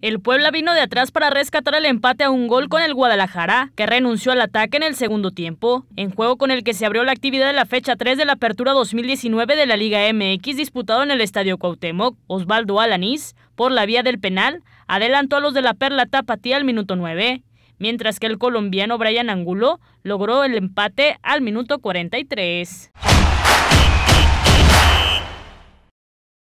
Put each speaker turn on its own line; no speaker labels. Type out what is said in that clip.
El Puebla vino de atrás para rescatar el empate a un gol con el Guadalajara, que renunció al ataque en el segundo tiempo, en juego con el que se abrió la actividad de la fecha 3 de la apertura 2019 de la Liga MX disputado en el Estadio Cuauhtémoc. Osvaldo Alanís, por la vía del penal, adelantó a los de la Perla Tapatía al minuto 9, mientras que el colombiano Brian Angulo logró el empate al minuto 43.